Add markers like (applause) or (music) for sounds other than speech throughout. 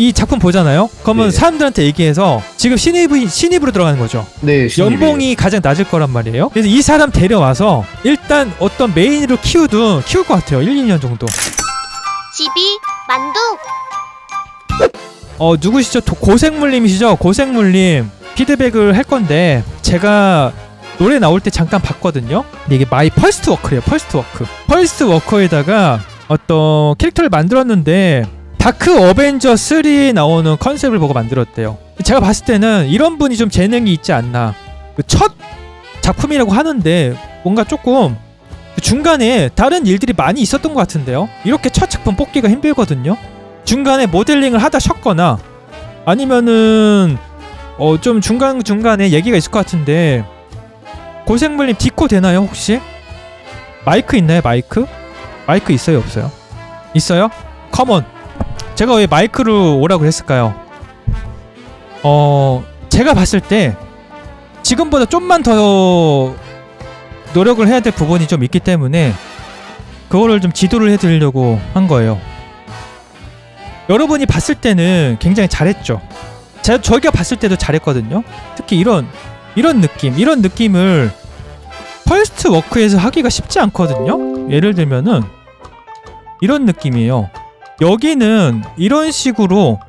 이 작품 보잖아요. 그러면 네. 사람들한테 얘기해서 지금 신입 신입으로 들어가는 거죠. 네. 신입이. 연봉이 가장 낮을 거란 말이에요. 그래서 이 사람 데려와서 일단 어떤 메인으로 키우든 키울 것 같아요. 1, 2년 정도. 집이 만두. 어 누구시죠? 고생물님이시죠? 고생물님 피드백을 할 건데 제가 노래 나올 때 잠깐 봤거든요. 근데 이게 마이 펄스트 워크예요. 펄스트 워크. 펄스트 워커에다가 어떤 캐릭터를 만들었는데 다크 어벤져 3에 나오는 컨셉을 보고 만들었대요. 제가 봤을 때는 이런 분이 좀 재능이 있지 않나. 그 첫 작품이라고 하는데 뭔가 조금 그 중간에 다른 일들이 많이 있었던 것 같은데요. 이렇게 첫 작품 뽑기가 힘들거든요. 중간에 모델링을 하다 쉬거나 아니면은 어좀 중간 중간에 얘기가 있을 것 같은데 고생물님 디코 되나요 혹시? 마이크 있나요 마이크? 마이크 있어요 없어요? 있어요? 컴온 제가 왜 마이크로 오라고 했을까요? 어, 제가 봤을 때 지금보다 좀만 더 노력을 해야 될 부분이 좀 있기 때문에 그거를 좀 지도를 해드리려고 한 거예요. 여러분이 봤을 때는 굉장히 잘했죠. 제가 저희가 봤을 때도 잘했거든요. 특히 이런 이런 느낌, 이런 느낌을 퍼스트 워크에서 하기가 쉽지 않거든요. 예를 들면은 이런 느낌이에요. 여기는 이런 식으로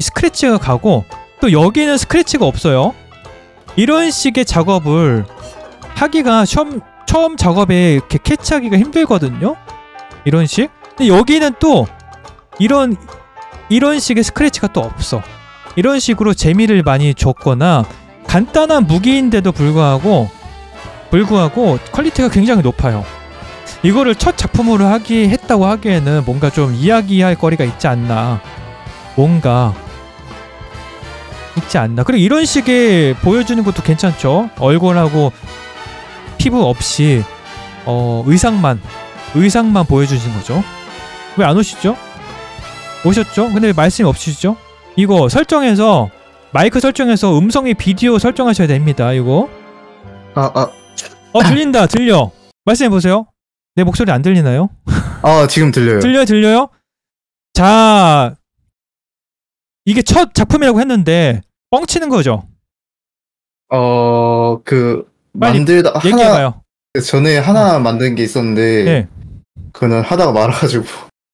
스크래치가 가고 또 여기는 스크래치가 없어요 이런 식의 작업을 하기가 처음, 처음 작업에 이렇게 캐치하기가 힘들거든요 이런 식 근데 여기는 또 이런 이런 식의 스크래치가 또 없어 이런 식으로 재미를 많이 줬거나 간단한 무기인데도 불구하고 불구하고 퀄리티가 굉장히 높아요 이거를 첫 작품으로 하기 했다고 하기에는 뭔가 좀 이야기할 거리가 있지 않나 뭔가 있지 않나 그리고 이런 식의 보여주는 것도 괜찮죠 얼굴하고 피부 없이 어, 의상만 의상만 보여주신 거죠 왜 안 오시죠 오셨죠 근데 말씀이 없으시죠 이거 설정에서 마이크 설정에서 음성이 비디오 설정하셔야 됩니다 이거 아아 아. 어 들린다 들려 말씀해 보세요 내 목소리 안 들리나요? 아 지금 들려요. 들려요, 들려요. 자, 이게 첫 작품이라고 했는데 뻥치는 거죠. 어, 그 빨리 만들다 얘기해봐요. 하나, 전에 하나 어. 만든 게 있었는데 네. 그거는 하다가 말아가지고.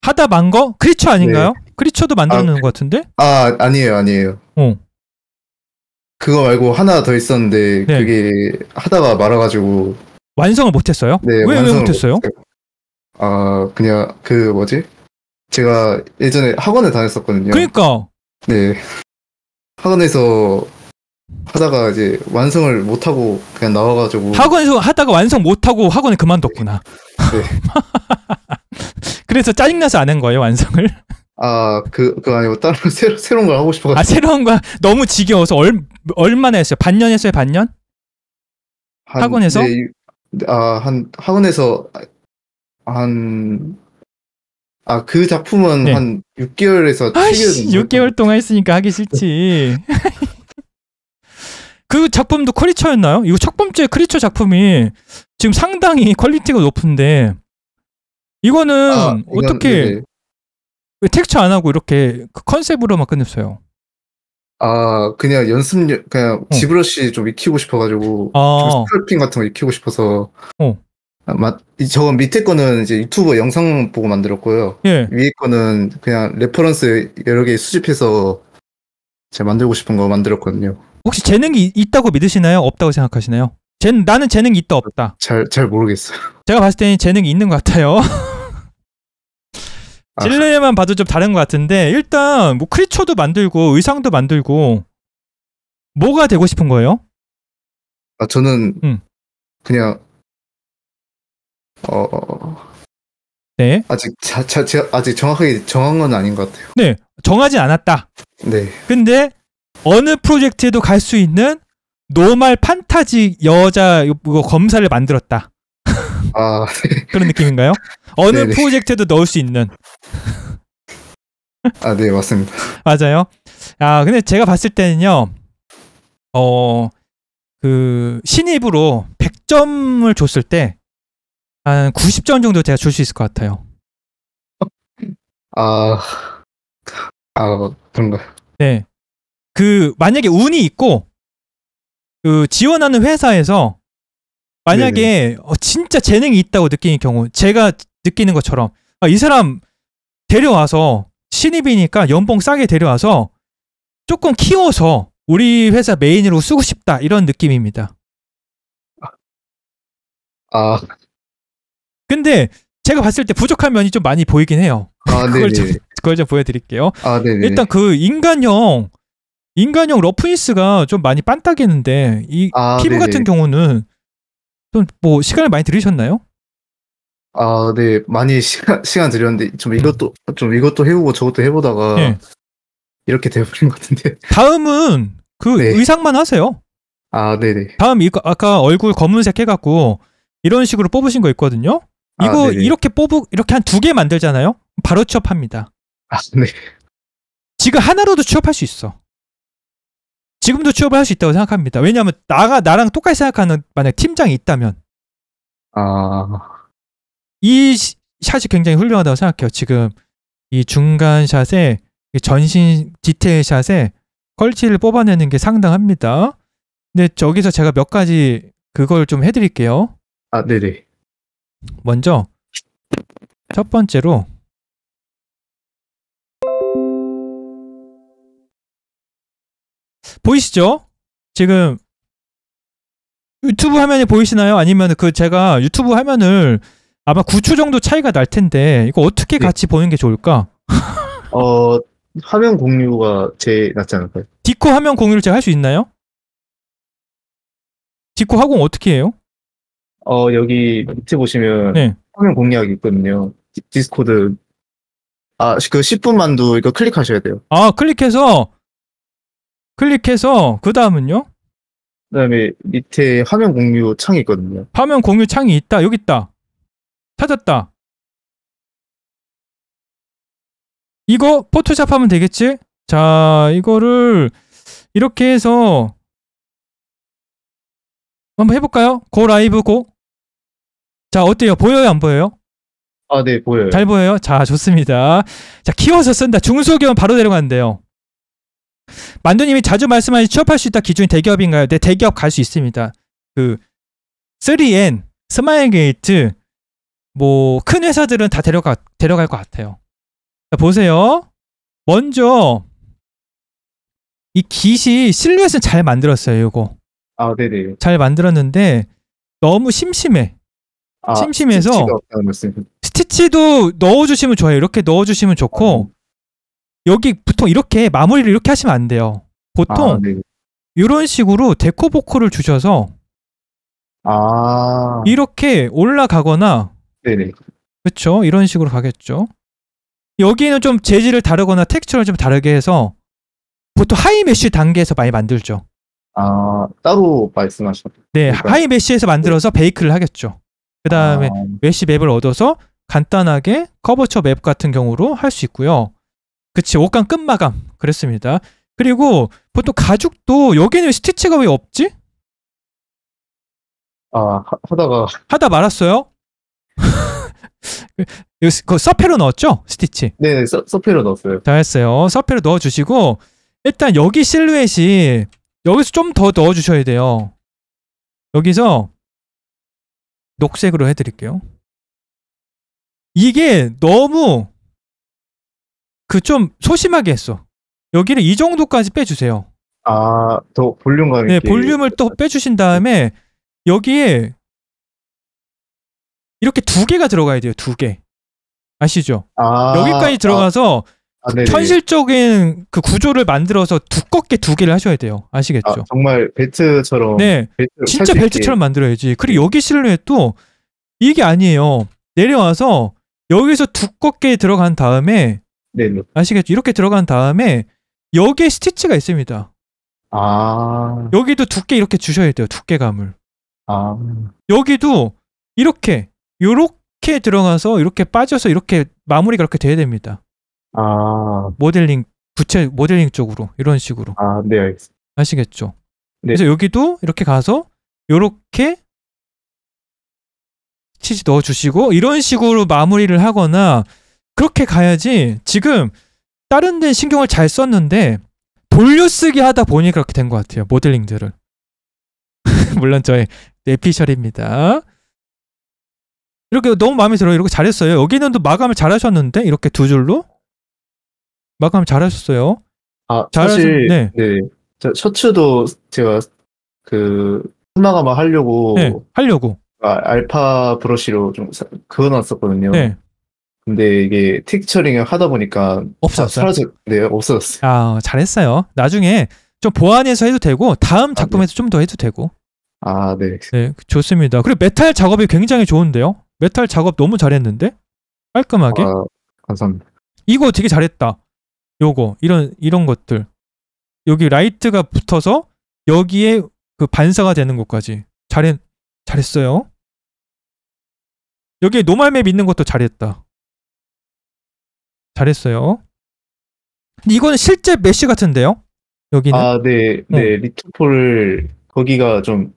하다 만 거? 크리처 아닌가요? 네. 크리처도 만들어 아, 것 같은데? 아 아니에요, 아니에요. 어. 그거 말고 하나 더 있었는데 네. 그게 하다가 말아가지고 완성을 못했어요? 네, 왜, 왜 못했어요? 아 그냥 그 뭐지? 제가 예전에 학원을 다녔었거든요. 그니까 네. 학원에서 하다가 이제 완성을 못하고 그냥 나와가지고 학원에서 하다가 완성 못하고 학원에 그만뒀구나. 네. (laughs) 그래서 짜증나서 안 한 거예요 완성을. 아그 그 아니고 따로 (laughs) 새로, 새로운 걸 하고 싶어가지고. 아 새로운 거 너무 지겨워서 얼 얼마나 했어요? 반년 했어요? 반년? 한, 학원에서? 네, 아, 한, 학원에서, 한, 아, 그 작품은 네. 한 6개월에서 7개월. 아, 6개월 동안 했으니까 하기 싫지. (laughs) 그 작품도 크리처였나요 이거 첫 번째 크리처 작품이 지금 상당히 퀄리티가 높은데, 이거는 아, 이건, 어떻게, 네네. 왜 텍스처 안 하고 이렇게 그 컨셉으로만 끝냈어요? 아 그냥 연습 그냥 어. 지브러시 좀 익히고 싶어가지고 아. 좀 스크래핑 같은 거 익히고 싶어서 어. 맞, 아, 저 밑에 거는 이제 유튜브 영상 보고 만들었고요. 예. 위에 거는 그냥 레퍼런스 여러 개 수집해서 제가 만들고 싶은 거 만들었거든요. 혹시 재능이 있다고 믿으시나요? 없다고 생각하시나요? 제, 나는 재능이 있다 없다. 잘, 잘 모르겠어요. 제가 봤을 때는 재능이 있는 것 같아요. (laughs) 찔레만 아. 봐도 좀 다른 것 같은데 일단 뭐 크리처도 만들고 의상도 만들고 뭐가 되고 싶은 거예요? 아 저는 음. 그냥 어, 어, 어. 네. 아직 자, 자, 자, 아직 정확하게 정한 건 아닌 것 같아요. 네. 정하지 않았다. 네. 근데 어느 프로젝트에도 갈 수 있는 노말 판타지 여자 검사를 만들었다. 아, 네. 그런 느낌인가요? 어느 네네. 네. 프로젝트에도 넣을 수 있는. (laughs) 아, 네, 맞습니다. 맞아요. 아, 근데 제가 봤을 때는요, 어, 그, 신입으로 100점을 줬을 때, 한 90점 정도 제가 줄 수 있을 것 같아요. 아, 아, 그런가요? 네. 그, 만약에 운이 있고, 그, 지원하는 회사에서, 만약에, 어, 진짜 재능이 있다고 느끼는 경우, 제가 느끼는 것처럼, 아, 이 사람, 데려와서 신입이니까 연봉 싸게 데려와서 조금 키워서 우리 회사 메인으로 쓰고 싶다 이런 느낌입니다. 아. 근데 제가 봤을 때 부족한 면이 좀 많이 보이긴 해요. 아, (laughs) 그걸, 좀, 그걸 좀 보여드릴게요. 아, 일단 그 인간형 인간형 러프니스가 좀 많이 빤딱했는데 이 아, 피부 네네. 같은 경우는 좀 뭐 시간을 많이 들으셨나요 아, 네 많이 시간 시간 들였는데 좀 음. 이것도 좀 이것도 해보고 저것도 해보다가 네. 이렇게 되어버린것 같은데. (laughs) 다음은 그 네. 의상만 하세요. 아, 네네. 다음 이거 아까 얼굴 검은색 해갖고 이런 식으로 뽑으신 거 있거든요. 아, 이거 아, 이렇게 뽑으 이렇게 한 두 개 만들잖아요. 바로 취업합니다. 아, 네. 지금 하나로도 취업할 수 있어. 지금도 취업을 할 수 있다고 생각합니다. 왜냐하면 나가 나랑 똑같이 생각하는 만약 팀장이 있다면. 아. 이 샷이 굉장히 훌륭하다고 생각해요. 지금 이 중간 샷에 전신 디테일 샷에 컬치를 뽑아내는 게 상당합니다. 근데 저기서 제가 몇 가지 그걸 좀 해드릴게요. 아, 네네. 먼저 첫 번째로 보이시죠? 지금 유튜브 화면이 보이시나요? 아니면 그 제가 유튜브 화면을 아마 9초 정도 차이가 날 텐데 이거 어떻게 네. 같이 보는 게 좋을까? (laughs) 어 화면 공유가 제일 낫지 않을까요? 디코 화면 공유를 제가 할 수 있나요? 디코 하공 어떻게 해요? 어 여기 밑에 보시면 네. 화면 공유하기 있거든요. 디, 스코드 아그 10분만도 이거 클릭하셔야 돼요. 아 클릭해서 클릭해서 그 다음은요? 그다음에 밑에 화면 공유 창이 있거든요. 화면 공유 창이 있다 여기 있다. 찾았다. 이거 포토샵 하면 되겠지? 자, 이거를 이렇게 해서 한번 해볼까요? 고 라이브 고. 자, 어때요? 보여요? 안 보여요? 아, 네, 보여요. 잘 보여요? 자, 좋습니다. 자, 키워서 쓴다. 중소기업 은 바로 내려가는데요 만두님이 자주 말씀하신 취업할 수 있다 기준이 대기업인가요? 네, 대기업 갈 수 있습니다. 그 3N, 스마일게이트, 뭐큰 회사들은 다 데려가 데려갈 것 같아요. 자, 보세요. 먼저 이 깃이 실루엣은 잘 만들었어요. 이거. 아, 네네. 잘 만들었는데 너무 심심해. 아, 심심해서 스티치도 넣어주시면 좋아요. 이렇게 넣어주시면 좋고 아, 네. 여기 보통 이렇게 마무리를 이렇게 하시면 안 돼요. 보통 아, 네. 이런 식으로 데코보코를 주셔서 아... 이렇게 올라가거나 네네. 그렇죠. 이런 식으로 가겠죠. 여기는 좀 재질을 다르거나 텍스처를 좀 다르게 해서 보통 하이 메쉬 단계에서 많이 만들죠. 아 따로 말씀하셨죠. 네, 하이 메쉬에서 만들어서 베이크를 하겠죠. 그 다음에 아... 메쉬 맵을 얻어서 간단하게 커버처 맵 같은 경우로 할 수 있고요. 그치, 5강 끝마감. 그랬습니다. 그리고 보통 가죽도 여기는 왜 스티치가 왜 없지? 아, 하, 다가 하다 말았어요? (laughs) 그 서페로 넣었죠? 스티치. 네, 서, 서페로 넣었어요. 다했어요 서페로 넣어주시고 일단 여기 실루엣이 여기서 좀 더 넣어주셔야 돼요. 여기서 녹색으로 해드릴게요. 이게 너무 그 좀 소심하게 했어. 여기를 이 정도까지 빼주세요. 아, 더 볼륨감 네, 있게. 네, 볼륨을 또 빼주신 다음에 여기에 이렇게 두 개가 들어가야 돼요. 두 개. 아시죠? 아, 여기까지 아, 들어가서 아, 아, 현실적인 그 구조를 만들어서 두껍게 두 개를 하셔야 돼요. 아시겠죠? 아, 정말 벨트처럼. 네. 진짜 벨트처럼 만들어야지. 그리고 여기 실루엣도 이게 아니에요. 내려와서 여기서 두껍게 들어간 다음에 네네. 아시겠죠? 이렇게 들어간 다음에 여기에 스티치가 있습니다. 아. 여기도 두께 이렇게 주셔야 돼요. 두께감을. 아. 여기도 이렇게 요렇게 들어가서 이렇게 빠져서 이렇게 마무리가 그렇게 돼야 됩니다. 아. 모델링 부채 모델링 쪽으로 이런 식으로. 아, 네, 아시겠죠? 네. 그래서 여기도 이렇게 가서 요렇게 치즈 넣어 주시고 이런 식으로 마무리를 하거나 그렇게 가야지 지금 다른 데 신경을 잘 썼는데 돌려쓰기 하다 보니 그렇게 된 것 같아요 모델링들을 (laughs) 물론 저의 내피셜입니다 이렇게 너무 마음에 들어요. 이렇게 잘했어요. 여기는또 마감을 잘하셨는데 이렇게 두 줄로 마감 잘하셨어요. 아 잘하셨... 사실 네. 네. 셔츠도 제가 그 마감을 하려고 네, 하려고 아, 알파 브러쉬로 좀 그어놨었거든요. 네. 근데 이게 텍스처링을 하다 보니까 없어졌어요. 사라졌, 네, 없어졌어요. 아, 잘했어요. 나중에 좀 보완해서 해도 되고 다음 작품에서 아, 네. 좀더 해도 되고. 아, 네. 네, 좋습니다. 그리고 메탈 작업이 굉장히 좋은데요. 메탈 작업 너무 잘했는데? 깔끔하게? 아, 감사합니다. 이거 되게 잘했다. 요거 이런 이런 것들. 여기 라이트가 붙어서 여기에 그 반사가 되는 것까지 잘했 잘했어요. 여기에 노말맵 있는 것도 잘했다. 잘했어요. 근데 이건 실제 메시 같은데요? 여기는 아, 네. 네, 어. 리트폴 거기가 좀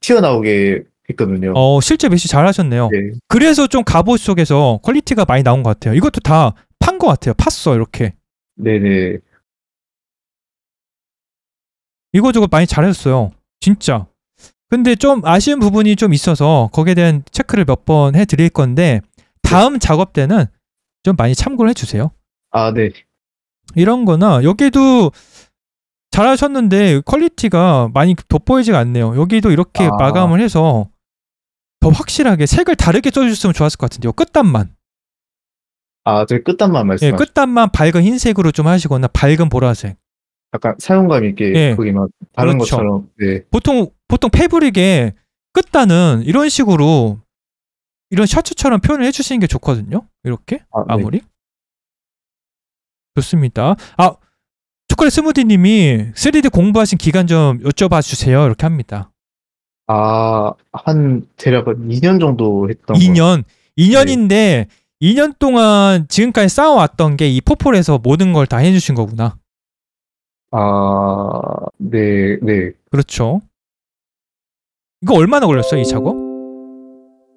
튀어나오게 했거든요. 어, 실제 메시 잘하셨네요. 네. 그래서 좀 갑옷 속에서 퀄리티가 많이 나온 것 같아요. 이것도 다 판 것 같아요. 팠어 이렇게. 네네. 이거저거 많이 잘했어요. 진짜. 근데 좀 아쉬운 부분이 좀 있어서 거기에 대한 체크를 몇 번 해드릴 건데 다음 네. 작업 때는 좀 많이 참고를 해주세요. 아 네. 이런 거나 여기도 잘하셨는데 퀄리티가 많이 돋보이지가 않네요. 여기도 이렇게 아... 마감을 해서 더 확실하게 색을 다르게 써주셨으면 좋았을 것 같은데요. 끝단만. 아, 저 끝단만 말씀. 하 예, 끝단만 밝은 흰색으로 좀 하시거나 밝은 보라색. 약간 사용감 있게 예. 거기 막 다른 그렇죠. 것처럼. 네. 보통 보통 패브릭에 끝단은 이런 식으로 이런 셔츠처럼 표현을 해주시는 게 좋거든요. 이렇게 아, 무리 네. 좋습니다. 아 초콜릿 스무디님이 3D 공부하신 기간 좀 여쭤봐 주세요. 이렇게 합니다. 아, 한 대략 2년 정도 했던 2년? 거. 2년인데 네. 2년 동안 지금까지 쌓아왔던 게 이 포폴에서 모든 걸 다 해주신 거구나. 아, 네, 네. 그렇죠. 이거 얼마나 걸렸어요, 이 작업?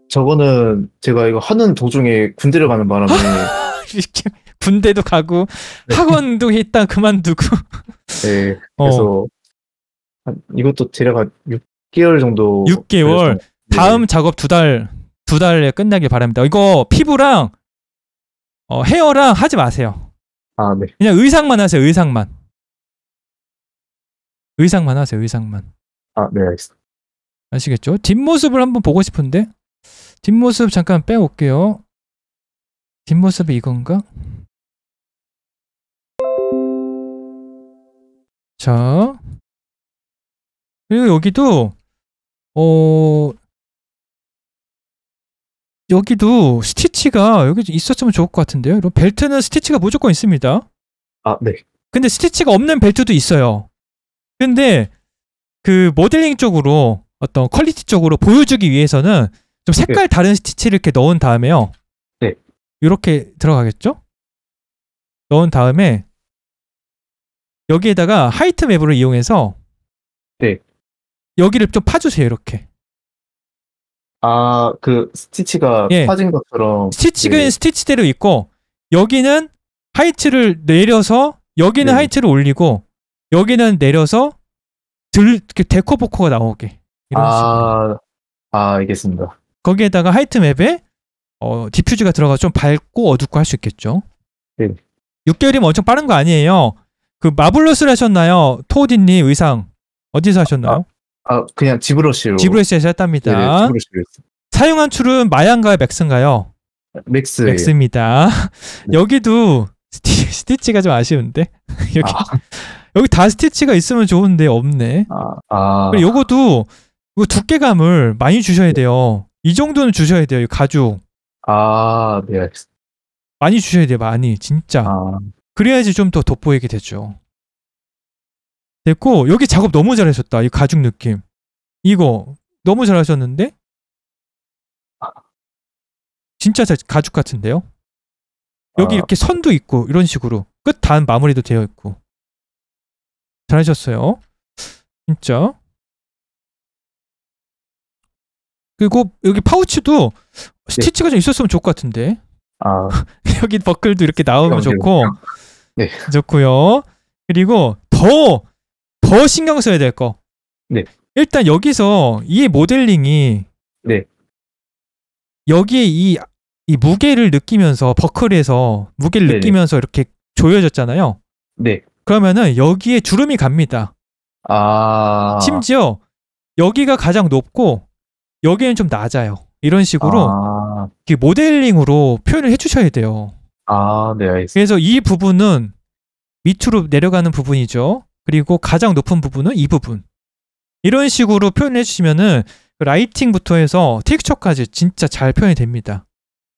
저거는 제가 이거 하는 도중에 군대를 가는 바람에 (laughs) 이렇게 군대도 가고 네. 학원도 했다 그만두고 네 (laughs) 어. 그래서 어. 이것도 대략 한 6, 6개월 정도 6개월 다음 네. 작업 두 달 두 달에 끝나길 바랍니다. 이거 피부랑 어, 헤어랑 하지 마세요. 아, 네. 그냥 의상만 하세요. 의상만. 의상만 하세요. 의상만. 아, 네, 알겠습니다. 아시겠죠? 뒷모습을 한번 보고 싶은데 뒷모습 잠깐 빼올게요. 뒷모습이 이건가? 자 그리고 여기도 어 여기도 스티치가 여기 있었으면 좋을 것 같은데요. 이런 벨트는 스티치가 무조건 있습니다. 아, 네. 근데 스티치가 없는 벨트도 있어요. 근데 그 모델링 쪽으로 어떤 퀄리티 쪽으로 보여주기 위해서는 좀 색깔 네. 다른 스티치를 이렇게 넣은 다음에요. 네. 이렇게 들어가겠죠? 넣은 다음에 여기에다가 하이트 맵을 이용해서 네. 여기를 좀 파주세요 이렇게. 아 그 스티치가 예. 파진 것처럼. 스티치는 네. 스티치대로 있고 여기는 하이트를 내려서 여기는 네. 하이트를 올리고 여기는 내려서 들 이렇게 데코 보커가 나오게 이런 아, 식으로. 아 알겠습니다. 거기에다가 하이트 맵에 어, 디퓨즈가 들어가 서좀 밝고 어둡고 할 수 있겠죠. 네. 6개월이면 엄청 빠른 거 아니에요. 그마블러스를 하셨나요? 토디님 의상 어디서 하셨나요? 아, 아 그냥 지브러시로 지브러시에서 했답니다. 네네, 예, 예, 지브러시로 사용한 툴은 마얀가요 맥스인가요? 맥스 예. 맥스입니다. 네. 여기도 스티, 치가좀 아쉬운데 (laughs) 여기 아. 여기 다 스티치가 있으면 좋은데 없네. 아, 아. 요거도 이 그 두께감을 많이 주셔야 돼요. 이 정도는 주셔야 돼요. 이 가죽. 아, 네. 많이 주셔야 돼요. 많이 진짜. 아. 그래야지 좀 더 돋보이게 되죠. 됐고 여기 작업 너무 잘하셨다. 이 가죽 느낌. 이거 너무 잘하셨는데 진짜 잘, 가죽 같은데요? 여기 아. 이렇게 선도 있고 이런 식으로 끝 단 마무리도 되어 있고 잘하셨어요. 진짜. 그리고 여기 파우치도 네. 스티치가 네. 좀 있었으면 좋을 것 같은데. 아. (laughs) 여기 버클도 이렇게 나오면 그럼, 좋고. 그럼. 네. 좋고요. 그리고 더더 신경 써야 될 거. 네. 일단 여기서 이 모델링이 네. 여기에 이, 이 무게를 느끼면서 버클에서 무게를 네네. 네. 느끼면서 이렇게 조여졌잖아요. 네. 그러면은 여기에 주름이 갑니다. 아. 심지어 여기가 가장 높고 여기는 좀 낮아요. 이런 식으로 아... 모델링으로 표현을 해주셔야 돼요. 아, 네, 알겠습니다. 그래서 이 부분은 밑으로 내려가는 부분이죠. 그리고 가장 높은 부분은 이 부분. 이런 식으로 표현해 주시면은 그 라이팅부터 해서 텍스처까지 진짜 잘 표현이 됩니다.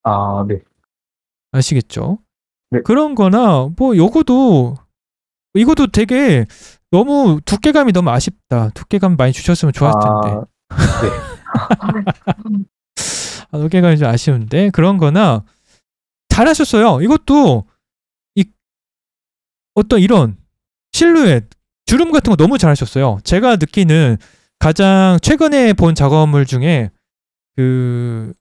아, 네. 아시겠죠? 네. 그런 거나 뭐 요거도 이것도 되게 너무 두께감이 너무 아쉽다. 두께감 많이 주셨으면 좋았을 아, 텐데. 아, 네. (laughs) 아, 두께감이 좀 아쉬운데 그런 거나 잘하셨어요. 이것도 이 어떤 이런 실루엣 주름 같은 거 너무 잘하셨어요. 제가 느끼는 가장 최근에 본 작업물 중에 그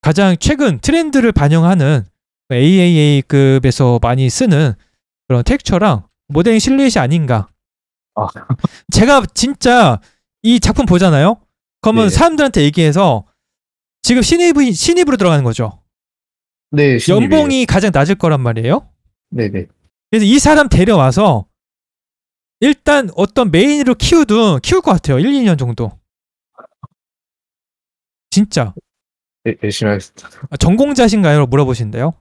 가장 최근 트렌드를 반영하는 AAA급에서 많이 쓰는 그런 텍처랑 모델링 실루엣이 아닌가. 아. (laughs) 제가 진짜 이 작품 보잖아요. 그러면 네. 사람들한테 얘기해서 지금 신입 신입으로 들어가는 거죠. 네. 신입이에요. 연봉이 가장 낮을 거란 말이에요. 네네. 그래서 이 사람 데려와서 일단 어떤 메인으로 키우든 키울 것 같아요. 1, 2년 정도. 진짜. 예, 열심히 하겠습니다. 아, 전공자신가요? 물어보신대요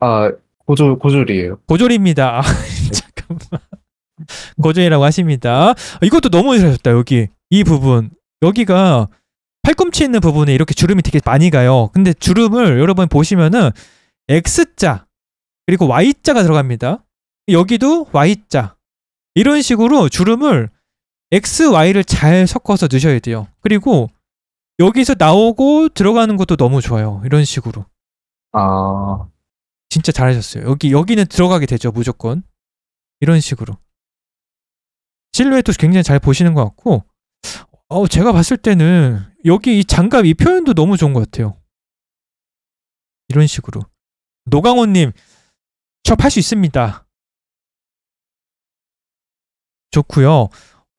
아, 고졸, 고졸이에요. 고졸입니다. 아, (laughs) 잠깐만. 고졸이라고 하십니다. 이것도 너무 잘하셨다, 여기. 이 부분. 여기가 팔꿈치 있는 부분에 이렇게 주름이 되게 많이 가요. 근데 주름을 여러분 보시면은 X자, 그리고 Y자가 들어갑니다. 여기도 Y자, 이런 식으로 주름을 x, y를 잘 섞어서 넣으셔야 돼요. 그리고 여기서 나오고 들어가는 것도 너무 좋아요. 이런 식으로. 아. 진짜 잘하셨어요. 여기 여기는 들어가게 되죠, 무조건. 이런 식으로. 실루엣도 굉장히 잘 보시는 것 같고 어, 제가 봤을 때는 여기 이 장갑 이 표현도 너무 좋은 것 같아요. 이런 식으로. 노강호님, 첩할수 있습니다. 좋고요.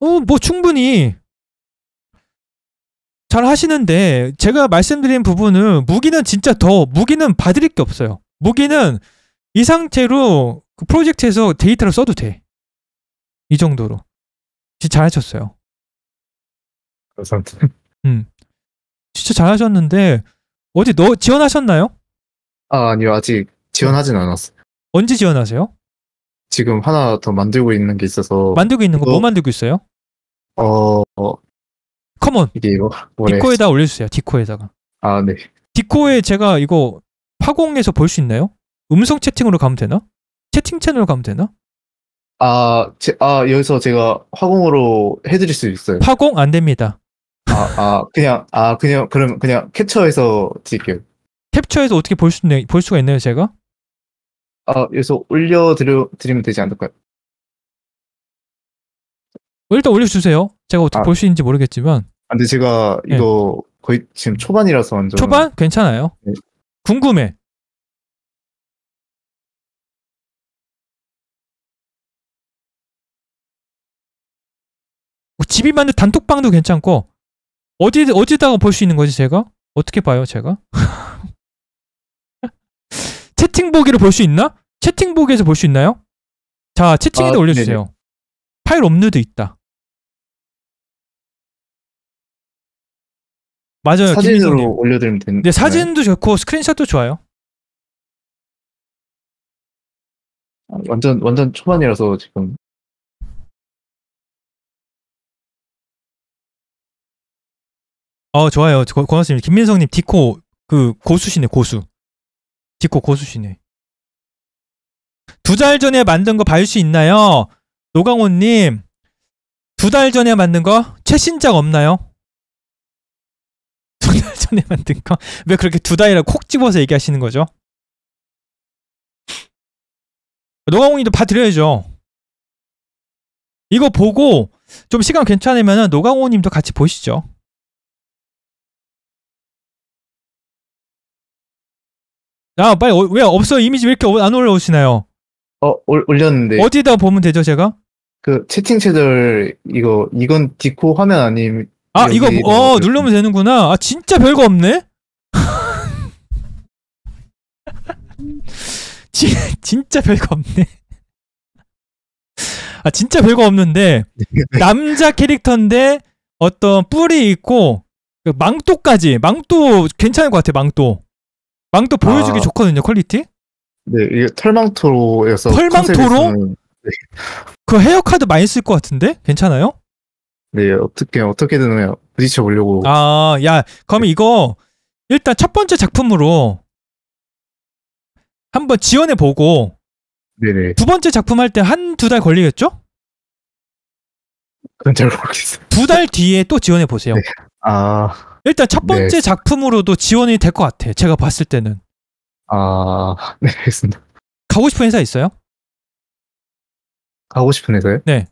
어, 뭐 충분히 잘 하시는데 제가 말씀드린 부분은 무기는 진짜 더 무기는 봐드릴 게 없어요. 무기는 이 상태로 그 프로젝트에서 데이터를 써도 돼. 이 정도로. 진짜 잘하셨어요. 감사합니다. 그 음. 진짜 잘하셨는데 어디 너 지원하셨나요? 아 아니요 아직 지원하진 않았어요. 언제 지원하세요? 지금 하나 더 만들고 있는 게 있어서 만들고 있는 거 뭐 만들고 있어요? 어, 어 컴온 이게 이거 뭐래? 디코에다 올려주세요. 디코에다가 아 네. 디코에 제가 이거 파공에서 볼 수 있나요? 음성 채팅으로 가면 되나? 채팅 채널 로 가면 되나? 아, 제, 아 여기서 제가 화공으로 해드릴 수 있어요. 화공 안 됩니다. 아, 아 그냥 아 그냥 그럼 그냥 캡처해서 드릴게요. 캡처해서 어떻게 볼 수 있볼 수가 있나요, 제가? 아, 여기서 올려드리면 되지 않을까요? 어, 일단 올려주세요. 제가 어떻게 아. 볼수 있는지 모르겠지만. 아, 근데 제가 네. 이거 네. 거의 지금 초반이라서 완전. 초반? 괜찮아요. 네. 궁금해. 뭐 집이 만든 단톡방도 괜찮고 어디 어디다가 볼 수 있는 거지 제가 어떻게 봐요 제가? (laughs) 채팅 보기를 볼 수 있나? 채팅 보기에서 볼 수 있나요? 자, 채팅에도 아, 올려주세요. 네네. 파일 업로드 있다. 맞아요. 사진으로 올려드리면 되는. 네, 사진도 좋고 스크린샷도 좋아요. 아, 완전 완전 초반이라서 지금. 어, 좋아요. 고, 고맙습니다. 김민성님 디코 그 고수시네 고수. 디코 고수시네. 두 달 전에 만든 거 봐줄 수 있나요? 노강호님, 두 달 전에 만든 거 최신작 없나요? 두 달 전에 만든 거? 왜 그렇게 두 달이라 콕 집어서 얘기하시는 거죠? 노강호님도 봐드려야죠. 이거 보고 좀 시간 괜찮으면 노강호님도 같이 보시죠. 아 빨리 어, 왜 없어 이미지 왜 이렇게 어, 안 올라오시나요? 어 올, 올렸는데 어디다 보면 되죠 제가? 그 채팅 채널 이거 이건 디코 화면 아님 아 이거 뭐, 어 그랬구나. 누르면 되는구나 아 진짜 별거 없네 지, (laughs) 진짜 별거 없네 아 진짜 별거 없는데 (laughs) 남자 캐릭터인데 어떤 뿔이 있고 그 망토까지 망토 괜찮을 것 같아 망토 망토 보여주기 아. 좋거든요 퀄리티. 네 이게 털망토로여서 털망토로 네. 그 헤어 카드 많이 쓸 것 같은데 괜찮아요? 네 어떻게 어떻게든 그냥 부딪혀 보려고. 아 야 그러면 네. 이거 일단 첫 번째 작품으로 한번 지원해 보고 두 번째 작품 할 때 한 두 달 걸리겠죠? 그건 잘 모르겠어요. 두달 뒤에 또 지원해 보세요. 네. 아 일단 첫 네. 번째 네. 작품으로도 지원이 될 것 같아. 제가 봤을 때는. 아, (laughs) 네, 알겠습니다. 가고 싶은 회사 있어요? 가고 싶은 회사요? 네.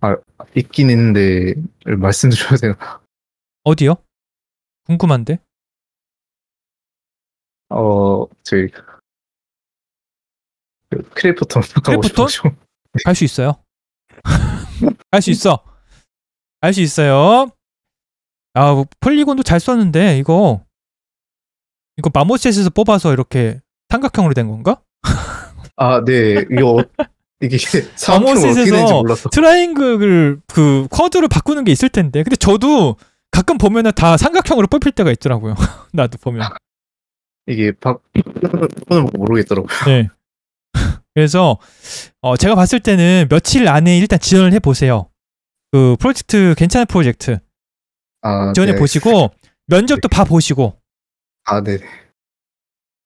아, 있긴 있는데 말씀드려도 되나? 어디요? 궁금한데. 어, 저희 크래프톤 가고 싶어 갈수 있어요. (laughs) 갈 수 있어. 갈 수 있어요. 아 폴리곤도 뭐 잘 썼는데 이거 이거 마모셋에서 뽑아서 이렇게 삼각형으로 된 건가? 아네 이거 어, 이게 (laughs) 마모셋에서 트라이앵글 그 쿼드로 바꾸는 게 있을 텐데 근데 저도 가끔 보면은 다 삼각형으로 뽑힐 때가 있더라고요 (laughs) 나도 보면 이게 바꾸는 모르겠더라고요 네 그래서 어, 제가 봤을 때는 며칠 안에 일단 지원을 해보세요 그 프로젝트 괜찮은 프로젝트 아, 전에 네. 보시고 면접도 네. 봐 보시고 아, 네.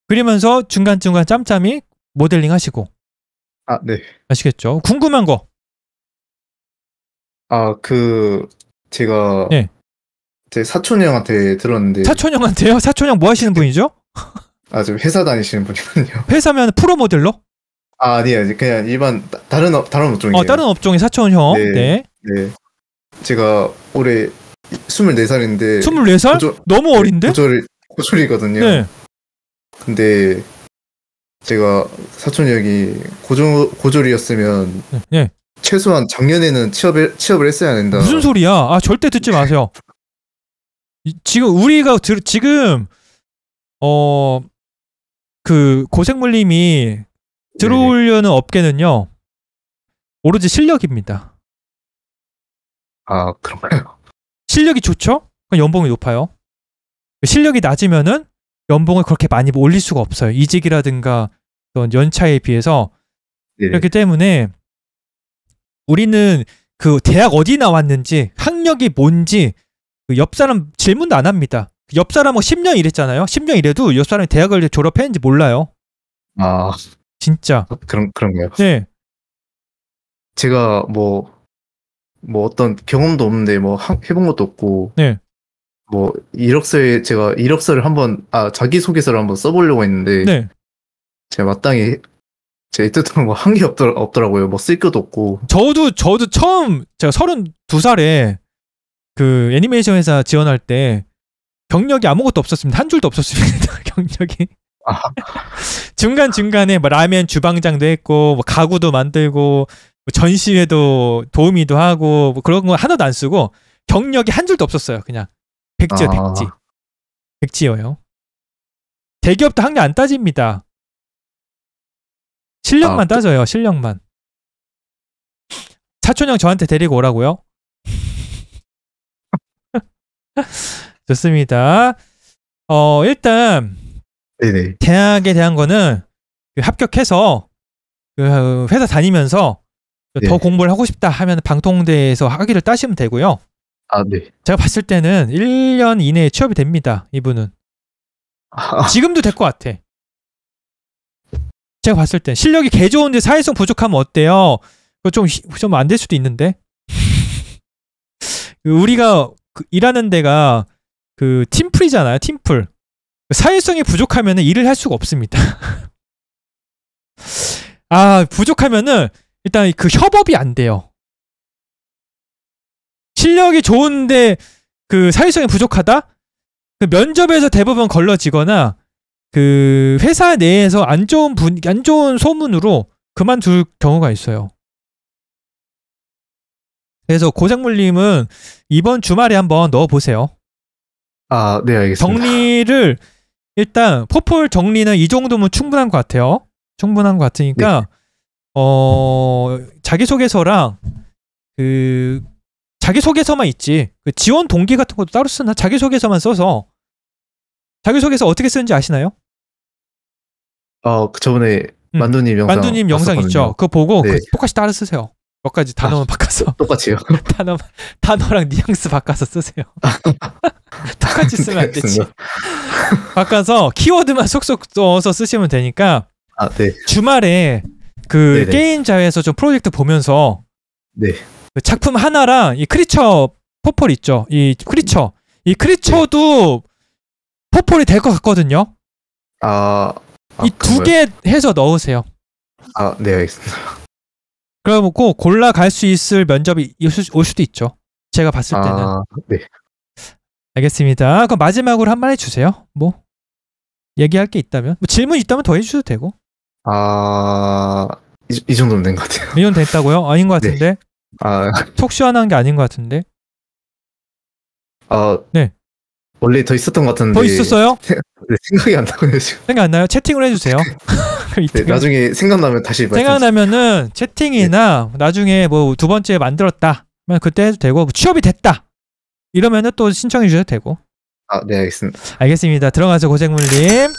그러면서 중간중간 짬짬이 모델링 하시고 아, 네. 아시겠죠? 궁금한 거. 아, 그 제가 네. 제 사촌 형한테 들었는데 사촌 형한테요? 사촌 형 뭐 하시는 네. 분이죠? 아, 지금 회사 다니시는 분이거든요. (laughs) 회사면 프로 모델로 아, 아니에요. 그냥 일반 다른 다른 업종이에요. 어, 다른 업종의 사촌 형. 네. 네. 네. 제가 올해 24살인데 24살? 고조, 너무 어린데? 고졸, 고졸이거든요. 네. 근데 제가 사촌이 형이 고졸, 고졸이었으면 네. 네. 최소한 작년에는 취업을, 취업을 했어야 된다. 무슨 소리야? 아 절대 듣지 마세요. 지금 우리가 들, 지금 어 그 고생물님이 들어오려는 네. 업계는요 오로지 실력입니다. 아 그런가요? 실력이 좋죠? 그럼 연봉이 높아요. 실력이 낮으면은 연봉을 그렇게 많이 올릴 수가 없어요. 이직이라든가 어떤 연차에 비해서 네. 그렇기 때문에 우리는 그 대학 어디 나왔는지 학력이 뭔지 그옆 사람 질문도 안 합니다. 옆 사람은 10년 뭐 일했잖아요. 10년 일해도 옆 사람이 대학을 졸업했는지 몰라요. 아 진짜 그런 그런가요? 네. 제가 뭐뭐 어떤 경험도 없는데 뭐 하, 해본 것도 없고 네. 뭐 이력서에 제가 이력서를 한번 아 자기 소개서를 한번 써보려고 했는데 네. 제가 마땅히 제뜻으로 뭐한 게 없더, 없더라고요. 뭐 쓸 것도 없고. 저도 저도 처음 제가 서른두 살에 그 애니메이션 회사 지원할 때 경력이 아무것도 없었습니다. 한 줄도 없었습니다. (laughs) 경력이. 아. 중간 중간에 뭐 라면 주방장도 했고 뭐 가구도 만들고 전시회도 도우미도 하고 뭐 그런 거 하나도 안 쓰고 경력이 한 줄도 없었어요. 그냥 백지요, 아. 백지. 백지어요. 대기업도 학력 안 따집니다. 실력만 아, 따져요, 실력만. 차촌 형 저한테 데리고 오라고요? (laughs) 좋습니다. 어, 일단 네네. 대학에 대한 거는 그 합격해서 그 회사 다니면서 네. 더 공부를 하고 싶다 하면 방통대에서 학위를 따시면 되고요. 아, 네. 제가 봤을 때는 1년 이내에 취업이 됩니다. 이분은. 아. (laughs) 지금도 될 것 같아. 제가 봤을 때 실력이 개 좋은데 사회성 부족하면 어때요? 그거 좀좀 안 될 수도 있는데. (laughs) 그 우리가 그 일하는 데가 그 팀플이잖아요. 팀플. 사회성이 부족하면 일을 할 수가 없습니다. (laughs) 아, 부족하면은 일단 그 협업이 안 돼요. 실력이 좋은데 그 사회성이 부족하다? 그 면접에서 대부분 걸러지거나 그 회사 내에서 안 좋은 분, 안 좋은 소문으로 그만둘 경우가 있어요. 그래서 고생물님은 이번 주말에 한번 넣어보세요. 아, 네, 알겠습니다. 정리를 일단 포폴 정리는 이 정도면 충분한 것 같아요. 충분한 것 같으니까 네. 어 자기소개서랑 그 자기소개서만 있지 그 지원 동기 같은 것도 따로 쓰나 자기소개서만 써서 자기소개서 어떻게 쓰는지 아시나요? 어그 저번에 음. 만두님 영상 만두님 영상 있죠. 그거 보고 네. 그 똑같이 따로 쓰세요. 몇 가지 단어만 아, 바꿔서 (laughs) 똑같이요. (laughs) 단어 단어랑 뉘앙스 바꿔서 쓰세요. 똑같이 (laughs) 쓰면 안 되지. 바꿔서 키워드만 쏙쏙 넣어서 쓰시면 되니까. 아 네. 주말에 그 네네. 게임 자회에서 좀 프로젝트 보면서 네. 그 작품 하나랑 이 크리처 퍼플 있죠. 이 크리처 이 크리처도 네. 퍼플이 될 것 같거든요. 아, 아이 두 개 해서 넣으세요. 아, 네 알겠습니다. 그러고 골라 갈 수 있을 면접이 올 수도 있죠. 제가 봤을 아, 때는. 아, 네. 알겠습니다. 그럼 마지막으로 한 말 해주세요. 뭐 얘기할 게 있다면, 뭐 질문 있다면 더 해주셔도 되고. 아 이, 이 정도면 된 것 같아요. 이건 (laughs) 됐다고요? 아닌 것 네. 같은데. 네. 아, 톡 시원한 게 아닌 것 같은데. 아, 네. 원래 더 있었던 것 같은데. 더 있었어요? (laughs) 네, 생각이 안 나고요 지금. 생각 안 나요? 채팅을 해주세요. (laughs) 그 네, 나중에 생각나면 다시 생각나면은 채팅이나 네. 나중에 뭐 두 번째 만들었다. 뭐 그때 해도 되고 뭐 취업이 됐다. 이러면은 또 신청해 주셔도 되고. 아, 네, 알겠습니다. 알겠습니다. 들어가서 고생물님.